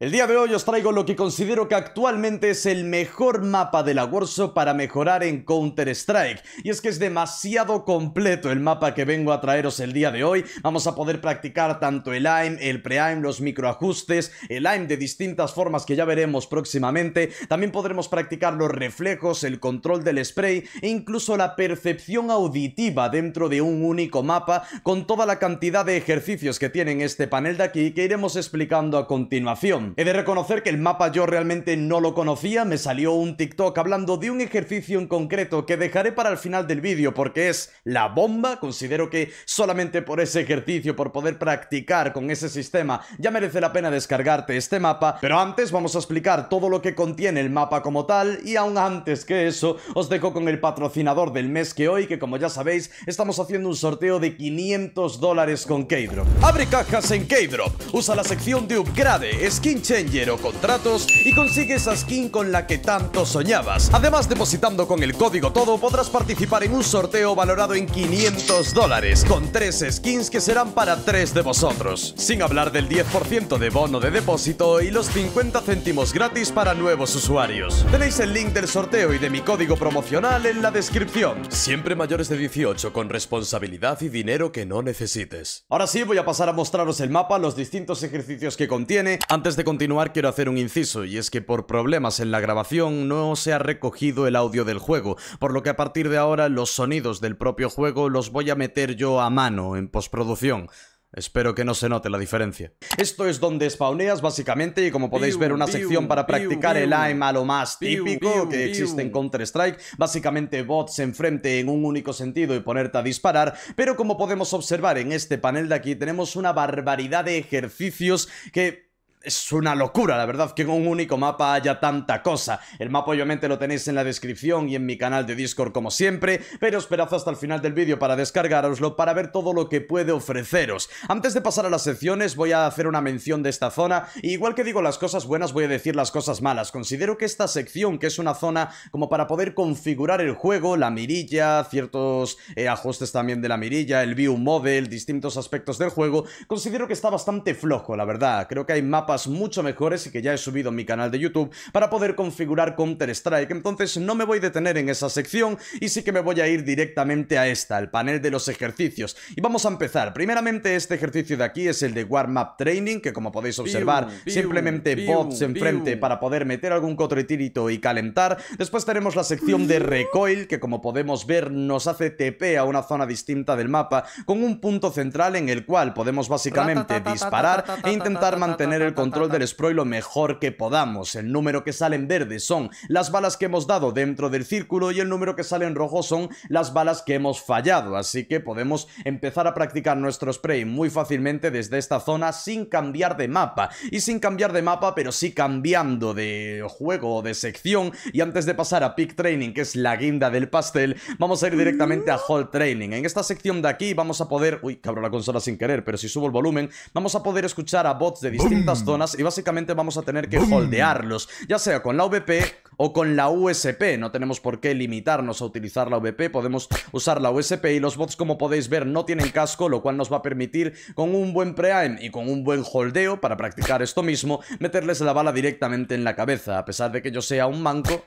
El día de hoy os traigo lo que considero que actualmente es el mejor mapa de la Warzone para mejorar en Counter-Strike. Y es que es demasiado completo el mapa que vengo a traeros el día de hoy. Vamos a poder practicar tanto el aim, el pre-aim, los microajustes, el aim de distintas formas que ya veremos próximamente. También podremos practicar los reflejos, el control del spray e incluso la percepción auditiva dentro de un único mapa con toda la cantidad de ejercicios que tienen este panel de aquí que iremos explicando a continuación. He de reconocer que el mapa yo realmente no lo conocía, me salió un TikTok hablando de un ejercicio en concreto que dejaré para el final del vídeo porque es la bomba, considero que solamente por ese ejercicio, por poder practicar con ese sistema, ya merece la pena descargarte este mapa, pero antes vamos a explicar todo lo que contiene el mapa como tal y aún antes que eso, os dejo con el patrocinador del mes que hoy, que como ya sabéis, estamos haciendo un sorteo de 500 dólares con Keydrop. Abre cajas en Keydrop, usa la sección de upgrade, skin Changer o contratos y consigue esa skin con la que tanto soñabas. Además, depositando con el código todo podrás participar en un sorteo valorado en 500 dólares con tres skins que serán para tres de vosotros. Sin hablar del 10% de bono de depósito y los 50 céntimos gratis para nuevos usuarios. Tenéis el link del sorteo y de mi código promocional en la descripción. Siempre mayores de 18 con responsabilidad y dinero que no necesites. Ahora sí, voy a pasar a mostraros el mapa, los distintos ejercicios que contiene, antes de continuar quiero hacer un inciso, y es que por problemas en la grabación no se ha recogido el audio del juego, por lo que a partir de ahora los sonidos del propio juego los voy a meter yo a mano en postproducción. Espero que no se note la diferencia. Esto es donde spawneas básicamente y como podéis ver una sección para practicar el aim a lo más típico que existe en Counter-Strike. Básicamente bots enfrente en un único sentido y ponerte a disparar. Pero como podemos observar en este panel de aquí tenemos una barbaridad de ejercicios que es una locura, la verdad, que en un único mapa haya tanta cosa. El mapa obviamente lo tenéis en la descripción y en mi canal de Discord como siempre, pero esperad hasta el final del vídeo para descargaroslo, para ver todo lo que puede ofreceros. Antes de pasar a las secciones, voy a hacer una mención de esta zona, igual que digo las cosas buenas, voy a decir las cosas malas. Considero que esta sección, que es una zona como para poder configurar el juego, la mirilla, ciertos eh, ajustes también de la mirilla, el view model, distintos aspectos del juego, considero que está bastante flojo, la verdad. Creo que hay mapas mucho mejores y que ya he subido en mi canal de YouTube para poder configurar Counter-Strike. Entonces no me voy a detener en esa sección y sí que me voy a ir directamente a esta, el panel de los ejercicios. Y vamos a empezar. Primeramente este ejercicio de aquí es el de War Map Training, que como podéis observar, simplemente bots enfrente para poder meter algún cotretirito y calentar. Después tenemos la sección de Recoil, que como podemos ver nos hace TP a una zona distinta del mapa, con un punto central en el cual podemos básicamente disparar e intentar mantener el control control del spray lo mejor que podamos. El número que sale en verde son las balas que hemos dado dentro del círculo y el número que sale en rojo son las balas que hemos fallado. Así que podemos empezar a practicar nuestro spray muy fácilmente desde esta zona sin cambiar de mapa. Y sin cambiar de mapa, pero sí cambiando de juego o de sección. Y antes de pasar a pick Training, que es la guinda del pastel, vamos a ir directamente a Hall Training. En esta sección de aquí vamos a poder... Uy, cabrón la consola sin querer, pero si subo el volumen, vamos a poder escuchar a bots de distintas zonas y básicamente vamos a tener que holdearlos, ya sea con la VP o con la USP. No tenemos por qué limitarnos a utilizar la VP, podemos usar la USP y los bots, como podéis ver, no tienen casco, lo cual nos va a permitir con un buen pre-aim y con un buen holdeo para practicar esto mismo, meterles la bala directamente en la cabeza, a pesar de que yo sea un manco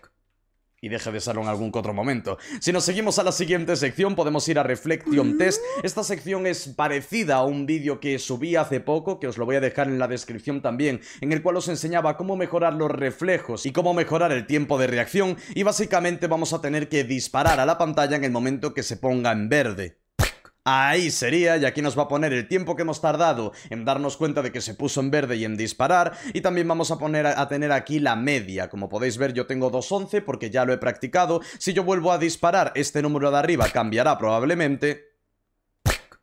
y deje de serlo en algún otro momento. Si nos seguimos a la siguiente sección, podemos ir a Reflection Test. Esta sección es parecida a un vídeo que subí hace poco, que os lo voy a dejar en la descripción también, en el cual os enseñaba cómo mejorar los reflejos y cómo mejorar el tiempo de reacción, y básicamente vamos a tener que disparar a la pantalla en el momento que se ponga en verde. Ahí sería, y aquí nos va a poner el tiempo que hemos tardado en darnos cuenta de que se puso en verde y en disparar, y también vamos a poner a, tener aquí la media. Como podéis ver, yo tengo 2.11 porque ya lo he practicado. Si yo vuelvo a disparar, este número de arriba cambiará probablemente,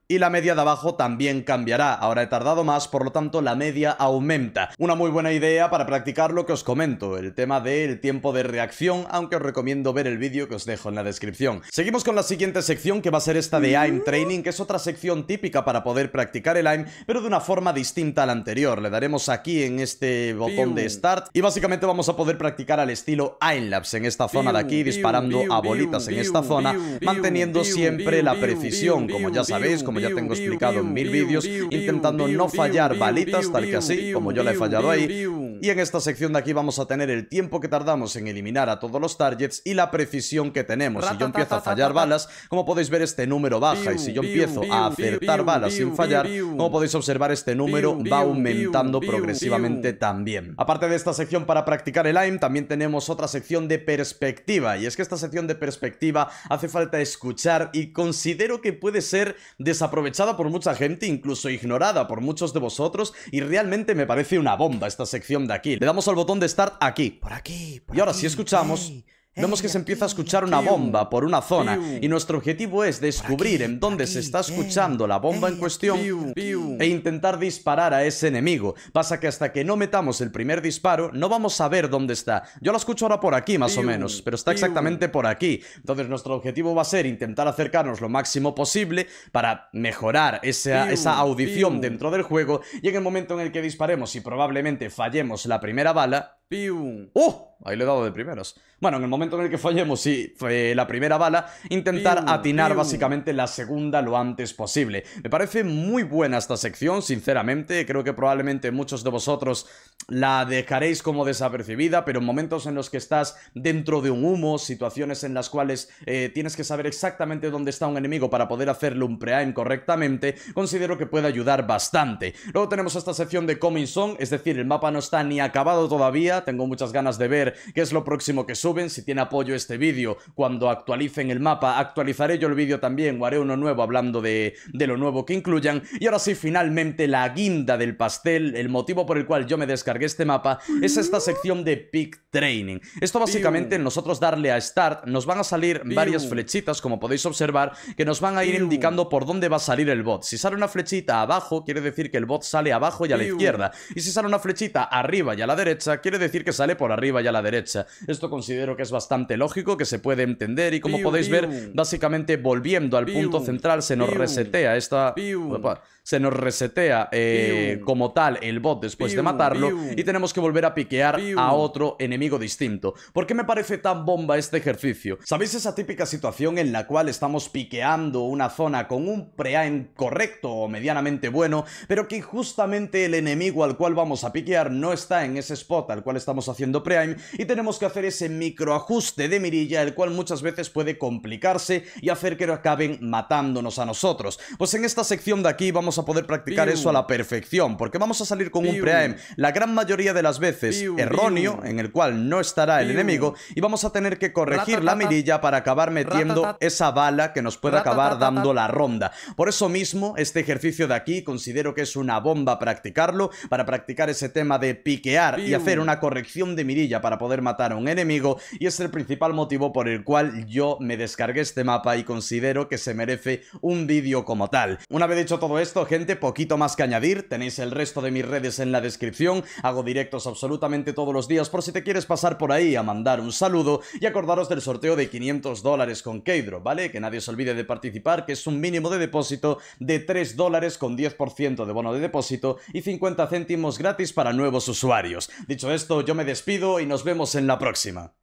y la media de abajo también cambiará. Ahora he tardado más, por lo tanto la media aumenta. Una muy buena idea para practicar lo que os comento, el tema del tiempo de reacción, aunque os recomiendo ver el vídeo que os dejo en la descripción. Seguimos con la siguiente sección que va a ser esta de AIM Training, que es otra sección típica para poder practicar el AIM, pero de una forma distinta a la anterior. Le daremos aquí en este botón de Start y básicamente vamos a poder practicar al estilo AIM Labs en esta zona de aquí, disparando a bolitas en esta zona, manteniendo siempre la precisión, como ya sabéis, como ya tengo explicado en mil vídeos, intentando no fallar balitas tal que así como yo le he fallado ahí, y en esta sección de aquí vamos a tener el tiempo que tardamos en eliminar a todos los targets y la precisión que tenemos. Si yo empiezo a fallar balas, como podéis ver, este número baja. Y si yo empiezo a acertar balas sin fallar, como podéis observar, este número va aumentando progresivamente también. Aparte de esta sección para practicar el aim, también tenemos otra sección de perspectiva. Y es que esta sección de perspectiva hace falta escuchar y considero que puede ser desaprovechada por mucha gente, incluso ignorada por muchos de vosotros. Y realmente me parece una bomba esta sección de aquí. Le damos al botón de Start aquí. Por aquí. y ahora si escuchamos... Vemos que se empieza a escuchar una bomba por una zona y nuestro objetivo es descubrir en dónde se está eh, escuchando la bomba en eh, cuestión e intentar disparar a ese enemigo. Pasa que hasta que no metamos el primer disparo no vamos a ver dónde está. Yo la escucho ahora por aquí más o menos, pero está exactamente por aquí. Entonces nuestro objetivo va a ser intentar acercarnos lo máximo posible para mejorar esa, esa audición dentro del juego y en el momento en el que disparemos y probablemente fallemos la primera bala, ¡Pium! ¡Oh! Ahí le he dado de primeros. Bueno, en el momento en el que fallemos y fue la primera bala, intentar atinar básicamente la segunda lo antes posible. Me parece muy buena esta sección, sinceramente. Creo que probablemente muchos de vosotros la dejaréis como desapercibida, pero en momentos en los que estás dentro de un humo, situaciones en las cuales eh, tienes que saber exactamente dónde está un enemigo para poder hacerle un pre-aim correctamente, considero que puede ayudar bastante. Luego tenemos esta sección de Coming Song, es decir, el mapa no está ni acabado todavía, tengo muchas ganas de ver qué es lo próximo que suben, si tiene apoyo este vídeo, cuando actualicen el mapa, actualizaré yo el vídeo también o haré uno nuevo hablando de, lo nuevo que incluyan. Y ahora sí, finalmente la guinda del pastel, el motivo por el cual yo me descargué este mapa, es esta sección de pick Training. Esto básicamente, nosotros darle a Start, nos van a salir varias flechitas, como podéis observar, que nos van a ir indicando por dónde va a salir el bot. Si sale una flechita abajo, quiere decir que el bot sale abajo y a la izquierda. Y si sale una flechita arriba y a la derecha, quiere decir decir que sale por arriba y a la derecha. Esto considero que es bastante lógico, que se puede entender y como podéis ver, básicamente volviendo al punto central se nos resetea esta... Se nos resetea eh, como tal el bot después de matarlo y tenemos que volver a piquear a otro enemigo distinto. ¿Por qué me parece tan bomba este ejercicio? ¿Sabéis esa típica situación en la cual estamos piqueando una zona con un pre-aim correcto o medianamente bueno, pero que justamente el enemigo al cual vamos a piquear no está en ese spot al cual estamos haciendo Prime y tenemos que hacer ese microajuste de mirilla, el cual muchas veces puede complicarse y hacer que acaben matándonos a nosotros. Pues en esta sección de aquí vamos a poder practicar eso a la perfección, porque vamos a salir con un Prime la gran mayoría de las veces erróneo, en el cual no estará el enemigo, y vamos a tener que corregir la mirilla para acabar metiendo esa bala que nos puede acabar dando la ronda. Por eso mismo, este ejercicio de aquí considero que es una bomba practicarlo, para practicar ese tema de piquear y hacer una corrección de mirilla para poder matar a un enemigo y es el principal motivo por el cual yo me descargué este mapa y considero que se merece un vídeo como tal. Una vez dicho todo esto, gente, poquito más que añadir, tenéis el resto de mis redes en la descripción, hago directos absolutamente todos los días por si te quieres pasar por ahí a mandar un saludo y acordaros del sorteo de 500 dólares con Keidro, ¿vale? Que nadie se olvide de participar, que es un mínimo de depósito de 3 dólares con 10% de bono de depósito y 50 céntimos gratis para nuevos usuarios. Dicho esto, yo me despido y nos vemos en la próxima.